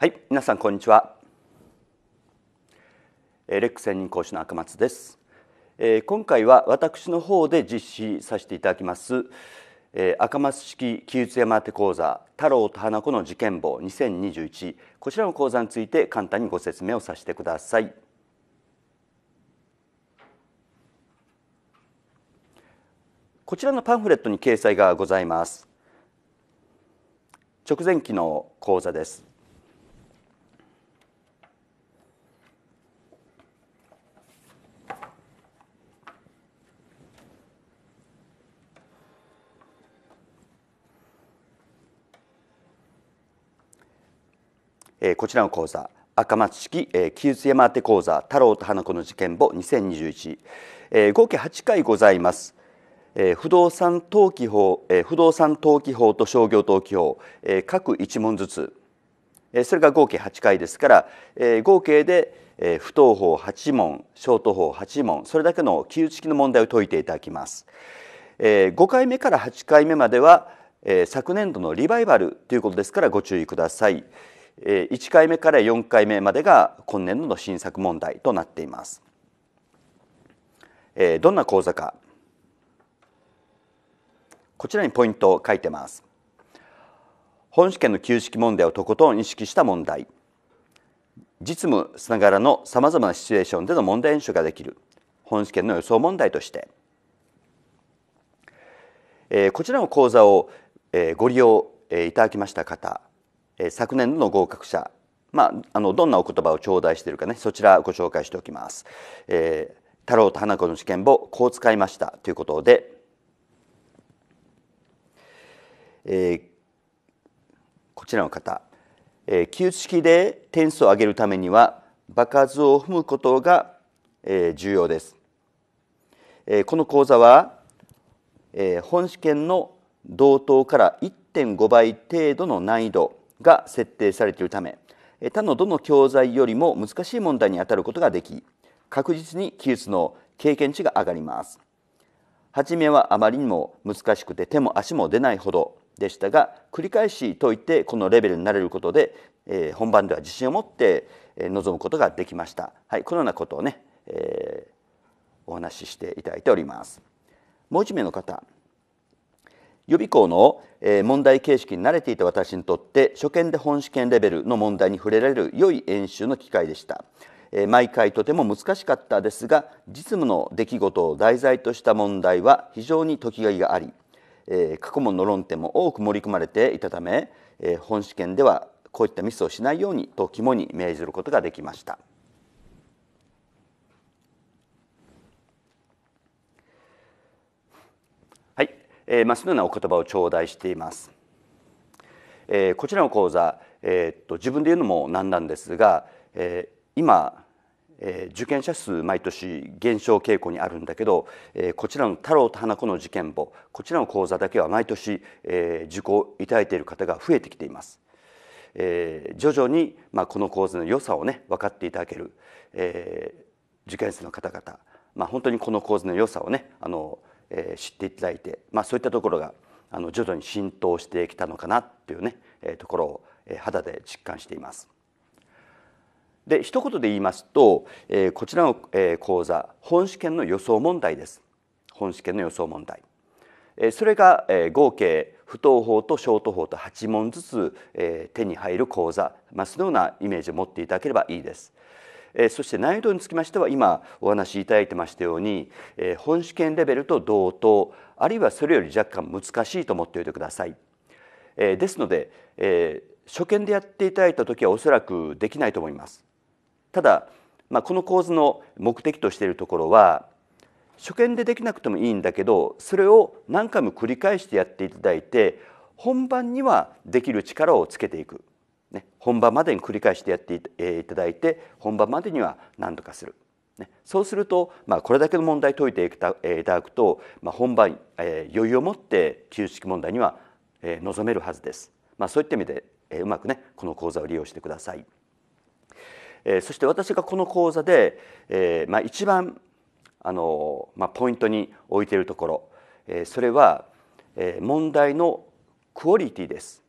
はい皆さんこんにちはレック専任講師の赤松です今回は私の方で実施させていただきます赤松式木内山手講座太郎と花子の事件簿2021こちらの講座について簡単にご説明をさせてくださいこちらのパンフレットに掲載がございます直前期の講座ですえー、こちらの講座赤松式、えー、記述山手講座太郎と花子の事件簿2021、えー、合計8回ございます。えー、不動産登記法、えー、不動産登記法と商業登記法、えー、各1問ずつ、えー、それが合計8回ですから、えー、合計で、えー、不当法8問ショート法8問それだけの記述式の問題を解いていただきます。えー、5回目から8回目までは、えー、昨年度のリバイバルということですからご注意ください。1回目から4回目までが今年度の新作問題となっています。どんな講座かこちらにポイントを書いてます。本試験の旧式問題をとことん意識した問題実務さながらのさまざまなシチュエーションでの問題演習ができる本試験の予想問題として、えー、こちらの講座を、えー、ご利用、えー、いただきました方え昨年度の合格者、まあ、あのどんなお言葉を頂戴しているかねそちらご紹介しておきます。えー、太郎と花子の試験簿こう使いましたということで、えー、こちらの方、えー、式で点数を上げるためには場数を踏むことが、えー、重要です。えー、この講座は、えー、本試験の同等から1.5倍程度の難易度が設定されているため他のどの教材よりも難しい問題に当たることができ確実に技術の経験値が上がります初めはあまりにも難しくて手も足も出ないほどでしたが繰り返し解いてこのレベルになれることで、えー、本番では自信を持って臨むことができました、はい、このようなことをね、えー、お話ししていただいておりますもう一名の方予備校の問題形式に慣れていた私にとって初見で本試験レベルの問題に触れられる良い演習の機会でした。毎回とても難しかったですが実務の出来事を題材とした問題は非常に時がいがあり過去問の論点も多く盛り込まれていたため本試験ではこういったミスをしないようにと肝に銘じることができました。えまあ、そのようなお言葉を頂戴しています。えこちらの講座、えっと自分で言うのもなんなんですが、え今、え受験者数毎年減少傾向にあるんだけど、えこちらの太郎と花子の事件簿こちらの講座だけは毎年、え受講いただいている方が増えてきています。え徐々に、まあ、この講座の良さをね分かっていただける、え受験生の方々、まあ、本当にこの講座の良さをねあのえ知っていただいて、まあ、そういったところがあの徐々に浸透してきたのかなっていうね、えところを、え肌で実感しています。で一言で言いますと、えこちらの、え講座本試験の予想問題です。本試験の予想問題。えそれが、え合計不等法と小等法と8問ずつ、え手に入る講座、まあ、そのようなイメージを持っていただければいいです。えそして難易度につきましては今お話しいただいてましたように、え本試験レベルと同等あるいはそれより若干難しいと思っておいてください。えですので、え初見でやっていただいた時はおそらくできないと思います。ただ、まあ、この構図の目的としているところは初見でできなくてもいいんだけどそれを何回も繰り返してやっていただいて本番にはできる力をつけていくね、本番までに繰り返してやっていただいて本番までには何とかする、ね、そうすると、まあ、これだけの問題解いていただくと、まあ、本番、えー、余裕を持って記式問題には、えー、臨めるはずです。まあ、そういった意味で、えー、うまくねこの講座を利用してください。えー、そして私がこの講座で、えーまあ、一番あの、まあ、ポイントに置いているところ、えー、それは、えー、問題のクオリティです。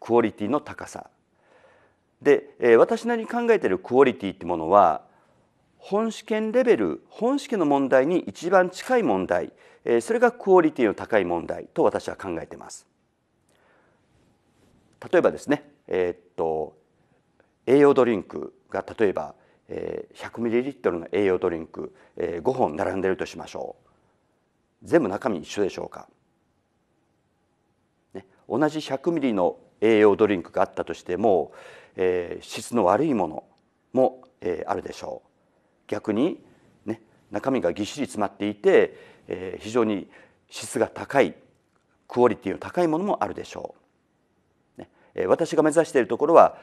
クオリティの高さで、えー、私なりに考えているクオリティってものは本試験レベル本試験の問題に一番近い問題、えー、それがクオリティの高い問題と私は考えています。例えばですね、えー、っと栄養ドリンクが例えばえ 100ml の栄養ドリンクえ5本並んでいるとしましょう全部中身一緒でしょうか、ね、同じ 100ml の栄養ドリンクがあったとしても、えー、質の悪いものも、えー、あるでしょう逆に、ね、中身がぎっしり詰まっていて、えー、非常に質が高いクオリティの高いものもあるでしょう、ね、えー、私が目指しているところは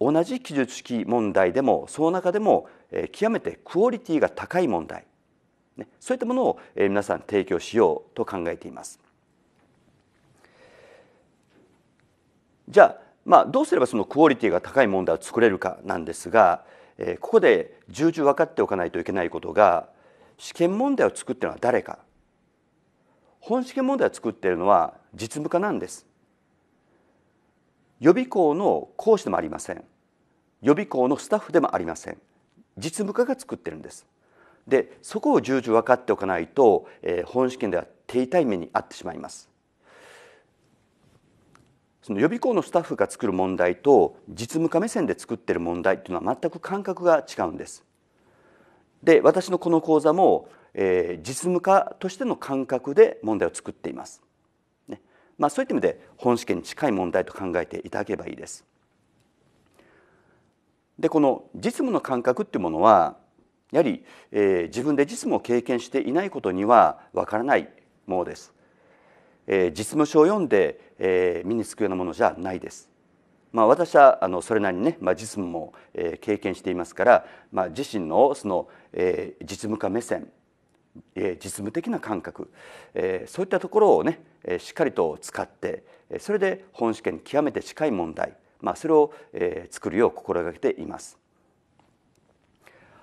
同じ記述式問題でもその中でも、えー、極めてクオリティが高い問題、ね、そういったものを、えー、皆さん提供しようと考えています。じゃあ,、まあどうすればそのクオリティが高い問題を作れるかなんですが、えー、ここで重々分かっておかないといけないことが試験問題を作ってるのは誰か本試験問題を作っているのは実務家なんです予備校の講師でもありません予備校のスタッフでもありません実務家が作ってるんですでそこを重々分かっておかないと、えー、本試験では手痛い目に遭ってしまいますその予備校のスタッフが作る問題と実務家目線で作っている問題というのは全く感覚が違うんです。で私のこの講座も、えー、実務家としての感覚で問題を作っています。ねまあ、そういった意味で本試験に近い問題と考えていただければいいです。でこの実務の感覚っていうものはやはり、えー、自分で実務を経験していないことにはわからないものです。えー、実務書を読んで、えー、身につくようなものじゃないです。まあ、私はあのそれなりにね、まあ、実務も、えー、経験していますから、まあ、自身のその、えー、実務家目線、えー、実務的な感覚、えー、そういったところをね、えー、しっかりと使ってそれで本試験に極めて近い問題、まあ、それを、えー、作るよう心がけています。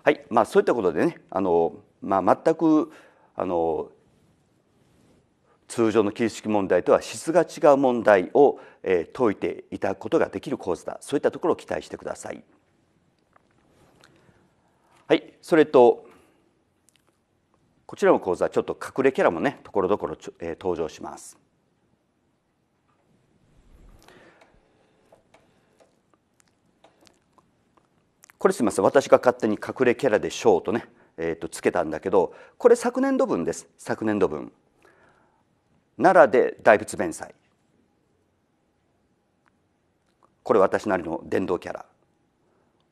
はいまあ、そういったことでねあの、まあ、全くあの通常のキリス問題とは質が違う問題を解いていただくことができる講座だそういったところを期待してください。はい、それとこちらの講座ちょっと隠れキャラもねところどころ、え登場します。これすみません私が勝手に隠れキャラでしょうとね、えー、とつけたんだけどこれ昨年度分です昨年度分。奈良で大仏弁祭これ私なりの伝道キャラ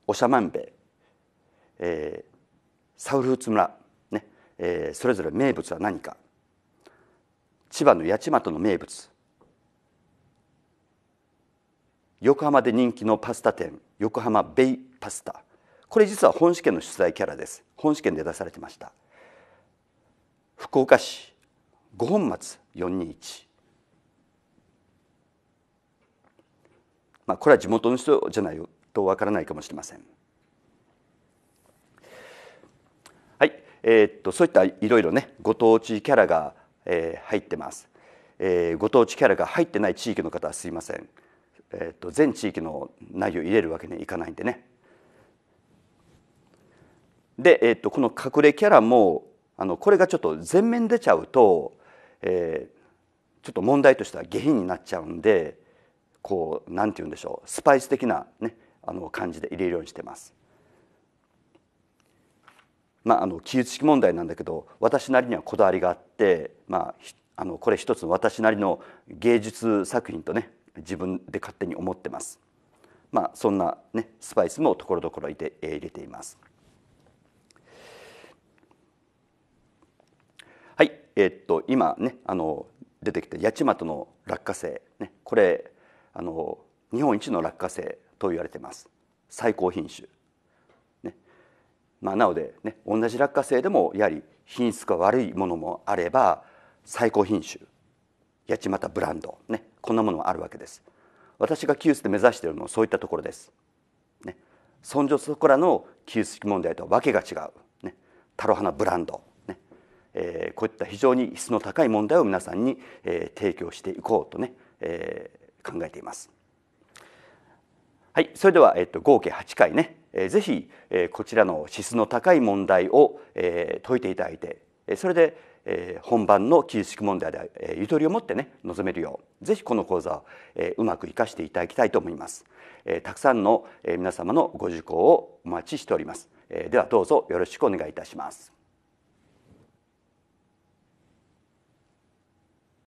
おしゃまんべ、えー、サウルーツ村、ねえー、それぞれ名物は何か千葉の八街の名物横浜で人気のパスタ店横浜ベイパスタこれ実は本試験の出題キャラです本試験で出されてました福岡市五本松421、まあ、これは地元の人じゃないとわからないかもしれません。はいえー、っとそういったいろいろねご当地キャラが、えー、入ってます、えー。ご当地キャラが入ってない地域の方はすいません。えっと全地域の内容入れるわけにはいかないんでね。で、えっとこの隠れキャラもあのこれがちょっと全面出ちゃうとえー、ちょっと問題としては下品になっちゃうんでこうなんて言うんでしょうスパイス的な、ね、あの感じで入れるようにしてます。まあ、あの記述式問題なんだけど私なりにはこだわりがあって、まあ、あのこれ一つの私なりの芸術作品とね自分で勝手に思ってます。まあ、そんな、ね、スパイスもところどころ入れています。えっと、今ねあの出てきた八街の落花生、ね、これあの日本一の落花生と言われてます最高品種、ねまあ、なので、ね、同じ落花生でもやはり品質が悪いものもあれば最高品種八街ブランド、ね、こんなものもあるわけです私がキュースで目指しているのはそういったところです、ね、そんそこらのキュース問題とはわけが違う、ね、タロハナブランドえー、こういった非常に質の高い問題を皆さんに、えー、提供していこうとね、えー、考えています。はい、それでは、えっと、合計8回ね、えー、ぜひ、えー、こちらの質の高い問題を、えー、解いていただいて、えー、それで、えー、本番の記述問題で、えー、ゆとりを持ってね臨めるようぜひこの講座を、えー、うまく生かしていただきたいと思います、えー、たくさんの、えー、皆様のご受講をお待ちしております、えー、ではどうぞよろしくお願いいたします